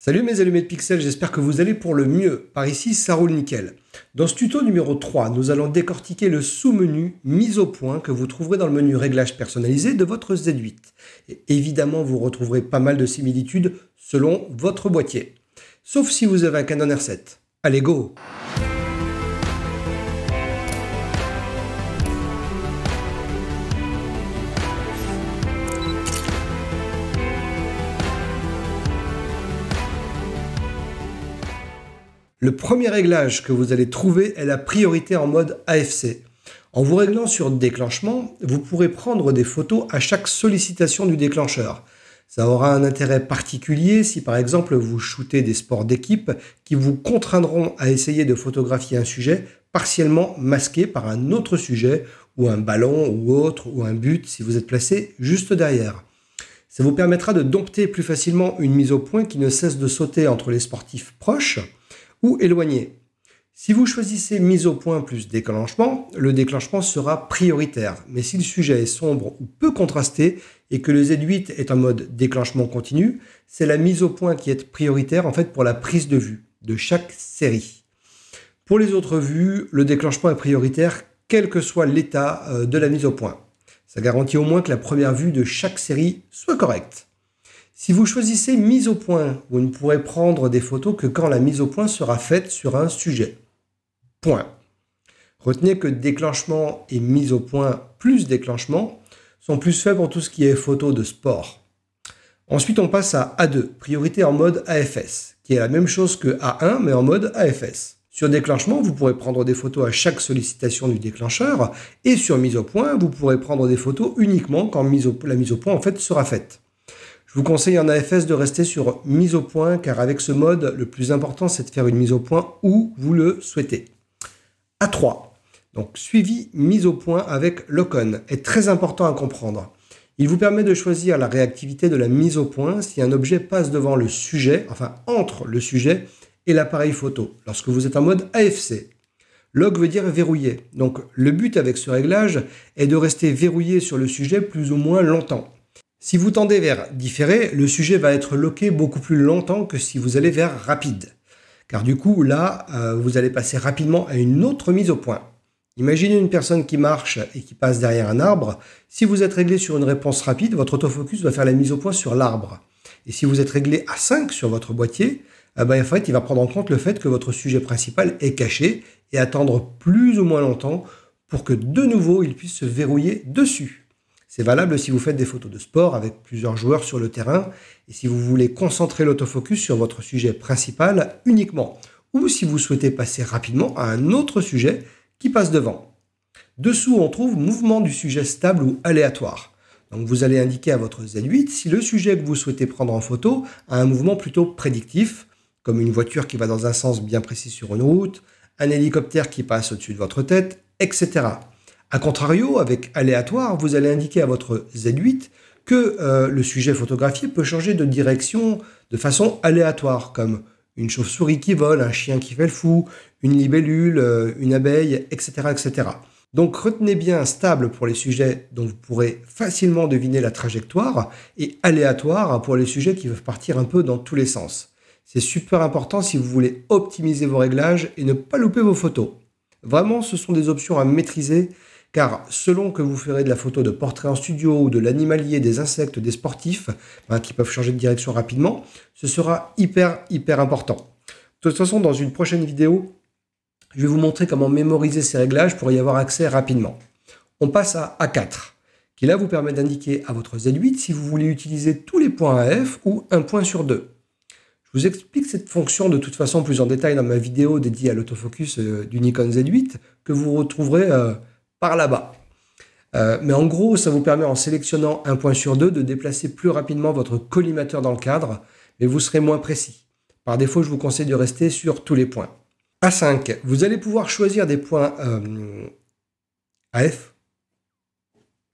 Salut mes allumés de Pixel, j'espère que vous allez pour le mieux. Par ici, ça roule nickel. Dans ce tuto numéro 3, nous allons décortiquer le sous-menu mise au point que vous trouverez dans le menu réglage personnalisé de votre Z8. évidemment, vous retrouverez pas mal de similitudes selon votre boîtier. Sauf si vous avez un Canon R7. Allez, go! Le premier réglage que vous allez trouver est la priorité en mode AFC. En vous réglant sur déclenchement, vous pourrez prendre des photos à chaque sollicitation du déclencheur. Ça aura un intérêt particulier si par exemple vous shootez des sports d'équipe qui vous contraindront à essayer de photographier un sujet partiellement masqué par un autre sujet ou un ballon ou autre ou un but si vous êtes placé juste derrière. Ça vous permettra de dompter plus facilement une mise au point qui ne cesse de sauter entre les sportifs proches ou éloigné. Si vous choisissez mise au point plus déclenchement, le déclenchement sera prioritaire. Mais si le sujet est sombre ou peu contrasté et que le Z8 est en mode déclenchement continu, c'est la mise au point qui est prioritaire en fait pour la prise de vue de chaque série. Pour les autres vues, le déclenchement est prioritaire quel que soit l'état euh, de la mise au point. Ça garantit au moins que la première vue de chaque série soit correcte. Si vous choisissez mise au point, vous ne pourrez prendre des photos que quand la mise au point sera faite sur un sujet. Point. Retenez que déclenchement et mise au point plus déclenchement sont plus faits pour tout ce qui est photo de sport. Ensuite, on passe à A2, priorité en mode AFS, qui est la même chose que A1 mais en mode AFS. Sur déclenchement, vous pourrez prendre des photos à chaque sollicitation du déclencheur et sur mise au point, vous pourrez prendre des photos uniquement quand la mise au point en fait sera faite. Je vous conseille en AFS de rester sur mise au point car avec ce mode, le plus important c'est de faire une mise au point où vous le souhaitez. A3. Donc suivi mise au point avec Locon est très important à comprendre. Il vous permet de choisir la réactivité de la mise au point si un objet passe devant le sujet, enfin entre le sujet et l'appareil photo, lorsque vous êtes en mode AFC. lock » veut dire verrouillé. Donc le but avec ce réglage est de rester verrouillé sur le sujet plus ou moins longtemps. Si vous tendez vers différé, le sujet va être loqué beaucoup plus longtemps que si vous allez vers rapide. Car du coup, là, euh, vous allez passer rapidement à une autre mise au point. Imaginez une personne qui marche et qui passe derrière un arbre. Si vous êtes réglé sur une réponse rapide, votre autofocus va faire la mise au point sur l'arbre. Et si vous êtes réglé à 5 sur votre boîtier, euh, bah, en fait, il va prendre en compte le fait que votre sujet principal est caché et attendre plus ou moins longtemps pour que de nouveau il puisse se verrouiller dessus. C'est valable si vous faites des photos de sport avec plusieurs joueurs sur le terrain et si vous voulez concentrer l'autofocus sur votre sujet principal uniquement, ou si vous souhaitez passer rapidement à un autre sujet qui passe devant. Dessous, on trouve mouvement du sujet stable ou aléatoire. Donc vous allez indiquer à votre Z8 si le sujet que vous souhaitez prendre en photo a un mouvement plutôt prédictif, comme une voiture qui va dans un sens bien précis sur une route, un hélicoptère qui passe au-dessus de votre tête, etc. A contrario, avec aléatoire, vous allez indiquer à votre Z8 que euh, le sujet photographié peut changer de direction de façon aléatoire, comme une chauve-souris qui vole, un chien qui fait le fou, une libellule, euh, une abeille, etc., etc. Donc retenez bien stable pour les sujets dont vous pourrez facilement deviner la trajectoire et aléatoire pour les sujets qui peuvent partir un peu dans tous les sens. C'est super important si vous voulez optimiser vos réglages et ne pas louper vos photos. Vraiment, ce sont des options à maîtriser car selon que vous ferez de la photo de portrait en studio ou de l'animalier, des insectes, des sportifs, hein, qui peuvent changer de direction rapidement, ce sera hyper, hyper important. De toute façon, dans une prochaine vidéo, je vais vous montrer comment mémoriser ces réglages pour y avoir accès rapidement. On passe à A4, qui là vous permet d'indiquer à votre Z8 si vous voulez utiliser tous les points AF ou un point sur deux. Je vous explique cette fonction de toute façon plus en détail dans ma vidéo dédiée à l'autofocus euh, du Nikon Z8 que vous retrouverez euh, par là-bas. Euh, mais en gros, ça vous permet en sélectionnant un point sur deux de déplacer plus rapidement votre collimateur dans le cadre, mais vous serez moins précis. Par défaut, je vous conseille de rester sur tous les points. A5, vous allez pouvoir choisir des points euh, AF.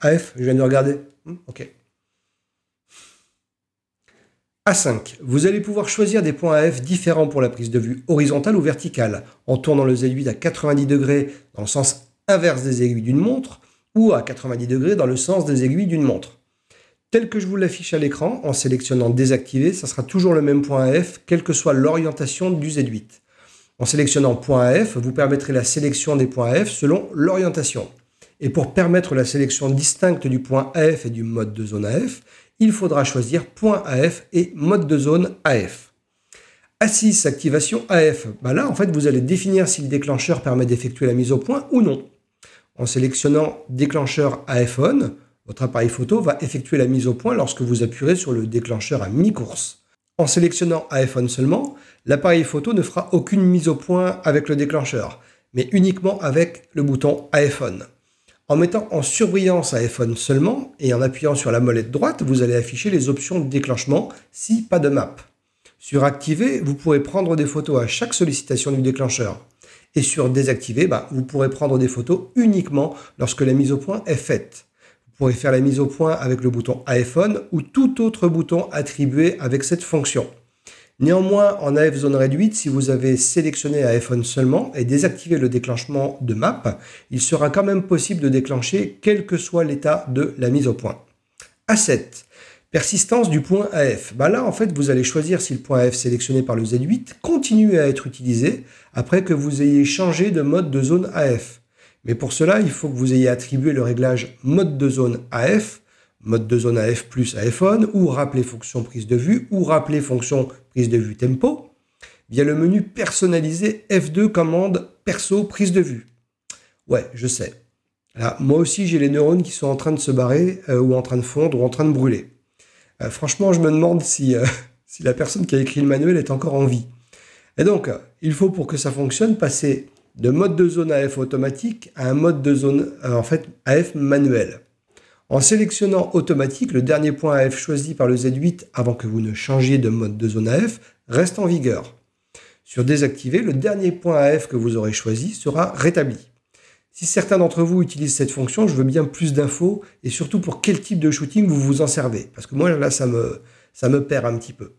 AF, je viens de regarder. Hmm, ok. A5, vous allez pouvoir choisir des points AF différents pour la prise de vue horizontale ou verticale, en tournant le Z8 à 90 degrés dans le sens inverse des aiguilles d'une montre ou à 90 degrés dans le sens des aiguilles d'une montre. Tel que je vous l'affiche à l'écran, en sélectionnant désactiver, ça sera toujours le même point AF, quelle que soit l'orientation du Z8. En sélectionnant point AF, vous permettrez la sélection des points AF selon l'orientation. Et pour permettre la sélection distincte du point AF et du mode de zone AF, il faudra choisir point AF et mode de zone AF. Assis, activation AF, bah là en fait vous allez définir si le déclencheur permet d'effectuer la mise au point ou non en sélectionnant déclencheur iPhone, votre appareil photo va effectuer la mise au point lorsque vous appuierez sur le déclencheur à mi-course. En sélectionnant iPhone seulement, l'appareil photo ne fera aucune mise au point avec le déclencheur, mais uniquement avec le bouton iPhone. En mettant en surbrillance iPhone seulement et en appuyant sur la molette droite, vous allez afficher les options de déclenchement si pas de map. Sur Activer, vous pourrez prendre des photos à chaque sollicitation du déclencheur. Et sur désactiver, bah, vous pourrez prendre des photos uniquement lorsque la mise au point est faite. Vous pourrez faire la mise au point avec le bouton iPhone ou tout autre bouton attribué avec cette fonction. Néanmoins, en AF zone réduite, si vous avez sélectionné iPhone seulement et désactivé le déclenchement de map, il sera quand même possible de déclencher quel que soit l'état de la mise au point. A7. Persistance du point AF. Bah là, en fait, vous allez choisir si le point AF sélectionné par le Z8 continue à être utilisé après que vous ayez changé de mode de zone AF. Mais pour cela, il faut que vous ayez attribué le réglage mode de zone AF, mode de zone AF plus AF ou rappeler fonction prise de vue, ou rappeler fonction prise de vue tempo, via le menu personnalisé F2 commande perso prise de vue. Ouais, je sais. Là, moi aussi, j'ai les neurones qui sont en train de se barrer, euh, ou en train de fondre, ou en train de brûler. Euh, franchement, je me demande si, euh, si la personne qui a écrit le manuel est encore en vie. Et donc, il faut pour que ça fonctionne passer de mode de zone AF automatique à un mode de zone, euh, en fait, AF manuel. En sélectionnant automatique, le dernier point AF choisi par le Z8 avant que vous ne changiez de mode de zone AF reste en vigueur. Sur désactiver, le dernier point AF que vous aurez choisi sera rétabli. Si certains d'entre vous utilisent cette fonction, je veux bien plus d'infos et surtout pour quel type de shooting vous vous en servez. Parce que moi, là, ça me, ça me perd un petit peu.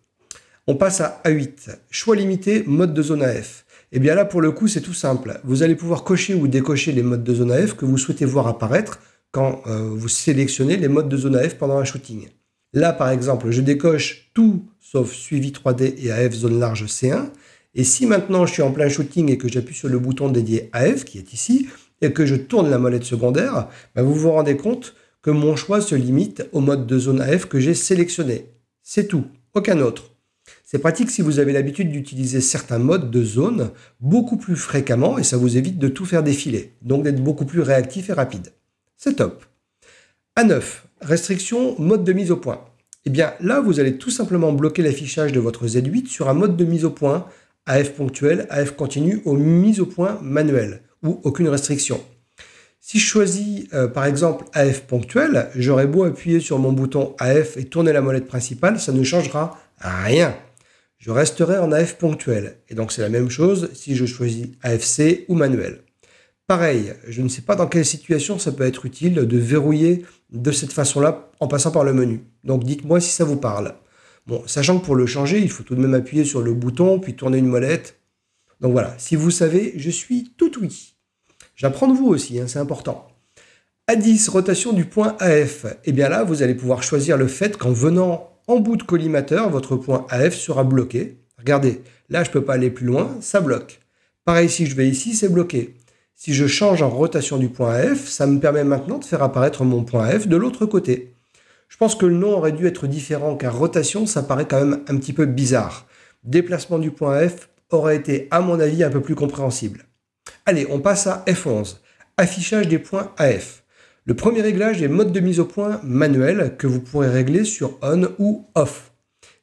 On passe à A8. Choix limité, mode de zone AF. Et eh bien là, pour le coup, c'est tout simple. Vous allez pouvoir cocher ou décocher les modes de zone AF que vous souhaitez voir apparaître quand euh, vous sélectionnez les modes de zone AF pendant un shooting. Là, par exemple, je décoche tout sauf suivi 3D et AF zone large C1. Et si maintenant je suis en plein shooting et que j'appuie sur le bouton dédié AF qui est ici, et que je tourne la molette secondaire, bah, vous vous rendez compte que mon choix se limite au mode de zone AF que j'ai sélectionné. C'est tout, aucun autre. C'est pratique si vous avez l'habitude d'utiliser certains modes de zone beaucoup plus fréquemment et ça vous évite de tout faire défiler, donc d'être beaucoup plus réactif et rapide. C'est top. A9, restriction mode de mise au point. Et eh bien là, vous allez tout simplement bloquer l'affichage de votre Z8 sur un mode de mise au point AF ponctuel, AF continu ou mise au point manuel ou aucune restriction. Si je choisis euh, par exemple AF ponctuel, j'aurais beau appuyer sur mon bouton AF et tourner la molette principale, ça ne changera rien. Je resterai en AF ponctuel. Et donc c'est la même chose si je choisis AFC ou manuel. Pareil, je ne sais pas dans quelle situation ça peut être utile de verrouiller de cette façon-là en passant par le menu. Donc dites-moi si ça vous parle. Bon, sachant que pour le changer, il faut tout de même appuyer sur le bouton, puis tourner une molette, donc voilà, si vous savez, je suis tout oui. J'apprends de vous aussi, hein, c'est important. a 10, rotation du point AF. Et eh bien là, vous allez pouvoir choisir le fait qu'en venant en bout de collimateur, votre point AF sera bloqué. Regardez, là, je ne peux pas aller plus loin, ça bloque. Pareil, si je vais ici, c'est bloqué. Si je change en rotation du point AF, ça me permet maintenant de faire apparaître mon point AF de l'autre côté. Je pense que le nom aurait dû être différent car rotation, ça paraît quand même un petit peu bizarre. Déplacement du point AF, aurait été, à mon avis, un peu plus compréhensible. Allez, on passe à F11. Affichage des points AF. Le premier réglage est mode de mise au point manuel que vous pourrez régler sur on ou off.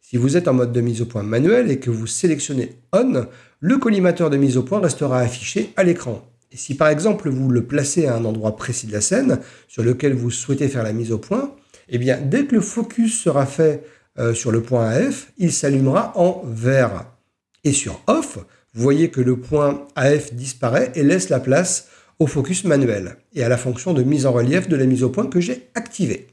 Si vous êtes en mode de mise au point manuel et que vous sélectionnez on, le collimateur de mise au point restera affiché à l'écran. Et si par exemple vous le placez à un endroit précis de la scène sur lequel vous souhaitez faire la mise au point, et eh bien dès que le focus sera fait euh, sur le point AF, il s'allumera en vert et sur off, vous voyez que le point AF disparaît et laisse la place au focus manuel et à la fonction de mise en relief de la mise au point que j'ai activée.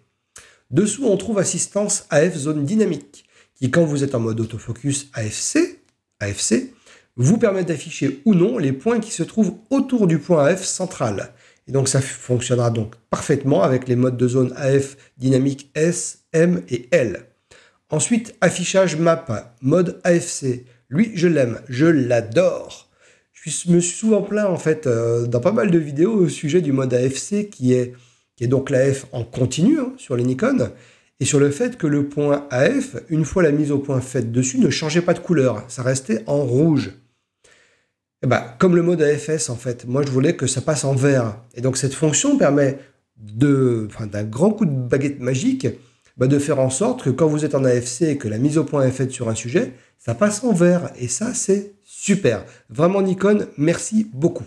Dessous, on trouve assistance AF zone dynamique, qui quand vous êtes en mode autofocus AFC, AFC vous permet d'afficher ou non les points qui se trouvent autour du point AF central. Et donc ça fonctionnera donc parfaitement avec les modes de zone AF dynamique S, M et L. Ensuite, affichage map, mode AFC. Lui, je l'aime, je l'adore. Je me suis souvent plaint, en fait, euh, dans pas mal de vidéos au sujet du mode AFC, qui est, qui est donc F en continu hein, sur les Nikon, et sur le fait que le point AF, une fois la mise au point faite dessus, ne changeait pas de couleur, ça restait en rouge. Et eh bah, ben, comme le mode AFS, en fait, moi je voulais que ça passe en vert. Et donc cette fonction permet d'un grand coup de baguette magique, bah, de faire en sorte que quand vous êtes en AFC et que la mise au point est faite sur un sujet, ça passe en vert. Et ça, c'est super. Vraiment, Nikon, merci beaucoup.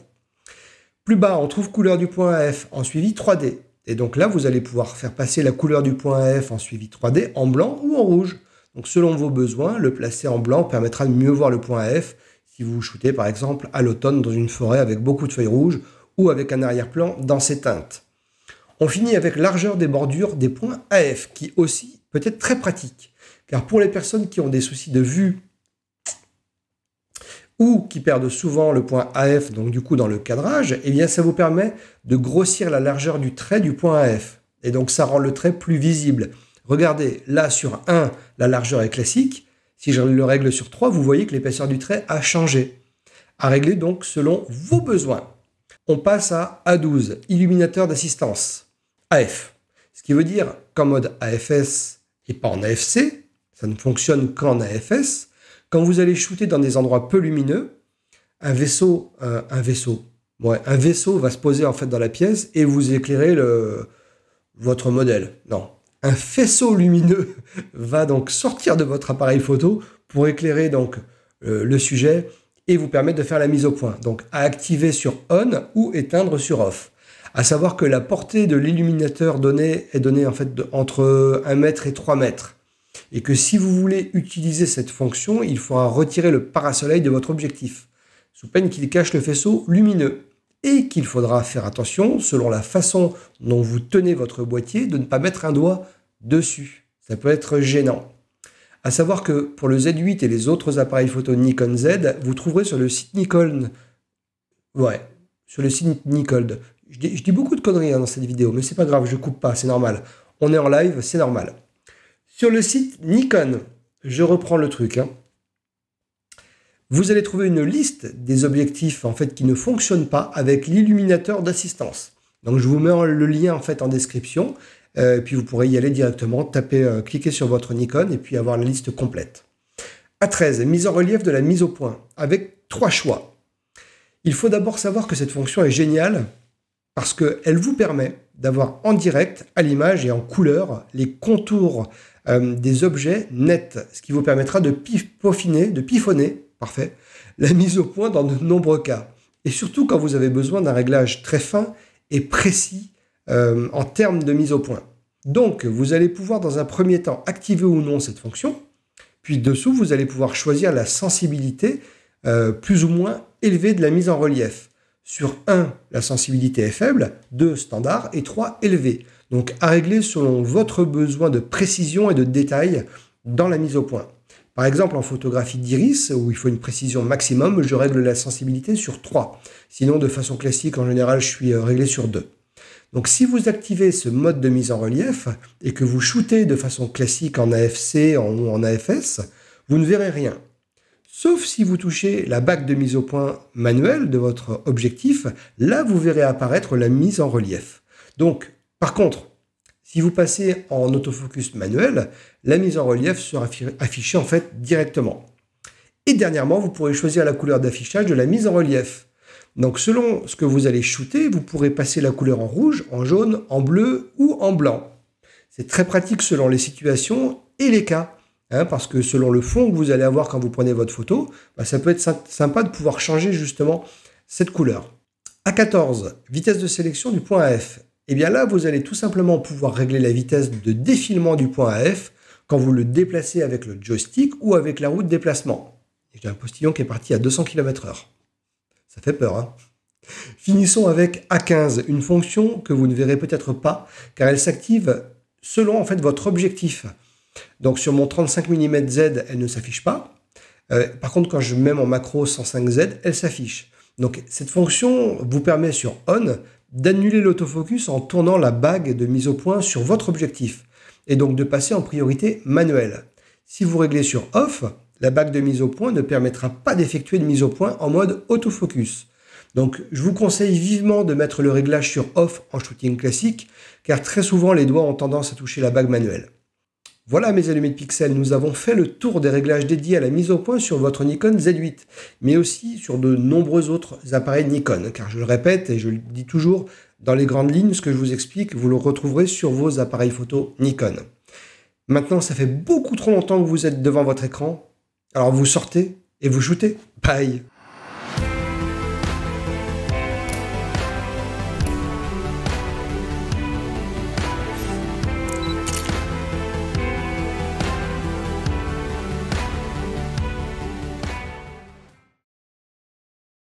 Plus bas, on trouve couleur du point AF en suivi 3D. Et donc là, vous allez pouvoir faire passer la couleur du point AF en suivi 3D en blanc ou en rouge. Donc selon vos besoins, le placer en blanc permettra de mieux voir le point AF si vous shootez par exemple à l'automne dans une forêt avec beaucoup de feuilles rouges ou avec un arrière-plan dans ses teintes. On finit avec largeur des bordures des points AF, qui aussi peut être très pratique, car pour les personnes qui ont des soucis de vue ou qui perdent souvent le point AF, donc du coup dans le cadrage, eh bien ça vous permet de grossir la largeur du trait du point AF. Et donc ça rend le trait plus visible. Regardez, là sur 1, la largeur est classique. Si je le règle sur 3, vous voyez que l'épaisseur du trait a changé. À régler donc selon vos besoins. On passe à A12, illuminateur d'assistance. AF. Ce qui veut dire qu'en mode AFS et pas en AFC, ça ne fonctionne qu'en AFS, quand vous allez shooter dans des endroits peu lumineux, un vaisseau, un, un va se poser en fait dans la pièce et vous éclairer votre modèle. Non, un faisceau lumineux va donc sortir de votre appareil photo pour éclairer donc euh, le sujet et vous permettre de faire la mise au point. Donc à activer sur on ou éteindre sur off à savoir que la portée de l'illuminateur donnée est donnée en fait entre 1 mètre et 3 mètres. Et que si vous voulez utiliser cette fonction, il faudra retirer le parasoleil de votre objectif, sous peine qu'il cache le faisceau lumineux. Et qu'il faudra faire attention, selon la façon dont vous tenez votre boîtier, de ne pas mettre un doigt dessus. Ça peut être gênant. A savoir que pour le Z8 et les autres appareils photo Nikon Z, vous trouverez sur le site Nikon, ouais, sur le site Nikon, je dis, beaucoup de conneries hein, dans cette vidéo, mais c'est pas grave, je coupe pas, c'est normal. On est en live, c'est normal. Sur le site Nikon, je reprends le truc. Hein. Vous allez trouver une liste des objectifs en fait qui ne fonctionnent pas avec l'illuminateur d'assistance. Donc je vous mets le lien en fait en description, euh, puis vous pourrez y aller directement, taper, euh, cliquer sur votre Nikon et puis avoir la liste complète. A13, mise en relief de la mise au point, avec trois choix. Il faut d'abord savoir que cette fonction est géniale parce qu'elle vous permet d'avoir en direct, à l'image et en couleur, les contours euh, des objets nets, ce qui vous permettra de peaufiner, de pifonner, parfait, la mise au point dans de nombreux cas. Et surtout quand vous avez besoin d'un réglage très fin et précis euh, en termes de mise au point. Donc, vous allez pouvoir dans un premier temps activer ou non cette fonction, puis dessous, vous allez pouvoir choisir la sensibilité euh, plus ou moins élevée de la mise en relief sur 1, la sensibilité est faible, 2, standard, et 3, élevé. Donc à régler selon votre besoin de précision et de détail dans la mise au point. Par exemple, en photographie d'iris, où il faut une précision maximum, je règle la sensibilité sur 3. Sinon, de façon classique, en général, je suis euh, réglé sur 2. Donc si vous activez ce mode de mise en relief et que vous shootez de façon classique en AFC ou en, en AFS, vous ne verrez rien. Sauf si vous touchez la bague de mise au point manuelle de votre objectif, là vous verrez apparaître la mise en relief. Donc, par contre, si vous passez en autofocus manuel, la mise en relief sera affichée en fait directement. Et dernièrement, vous pourrez choisir la couleur d'affichage de la mise en relief. Donc selon ce que vous allez shooter, vous pourrez passer la couleur en rouge, en jaune, en bleu ou en blanc. C'est très pratique selon les situations et les cas. Hein, parce que selon le fond que vous allez avoir quand vous prenez votre photo, bah, ça peut être sympa de pouvoir changer justement cette couleur. A14, vitesse de sélection du point AF. Et eh bien là, vous allez tout simplement pouvoir régler la vitesse de défilement du point AF quand vous le déplacez avec le joystick ou avec la roue de déplacement. J'ai un postillon qui est parti à 200 km/h. Ça fait peur, hein. Finissons avec A15, une fonction que vous ne verrez peut-être pas, car elle s'active selon en fait votre objectif. Donc sur mon 35 mm Z, elle ne s'affiche pas. Euh, par contre, quand je mets mon macro 105Z, elle s'affiche. Donc cette fonction vous permet sur on d'annuler l'autofocus en tournant la bague de mise au point sur votre objectif et donc de passer en priorité manuelle. Si vous réglez sur off, la bague de mise au point ne permettra pas d'effectuer de mise au point en mode autofocus. Donc je vous conseille vivement de mettre le réglage sur off en shooting classique car très souvent les doigts ont tendance à toucher la bague manuelle. Voilà mes allumés de pixels, nous avons fait le tour des réglages dédiés à la mise au point sur votre Nikon Z8, mais aussi sur de nombreux autres appareils Nikon, car je le répète et je le dis toujours, dans les grandes lignes, ce que je vous explique, vous le retrouverez sur vos appareils photo Nikon. Maintenant, ça fait beaucoup trop longtemps que vous êtes devant votre écran, alors vous sortez et vous shootez. Bye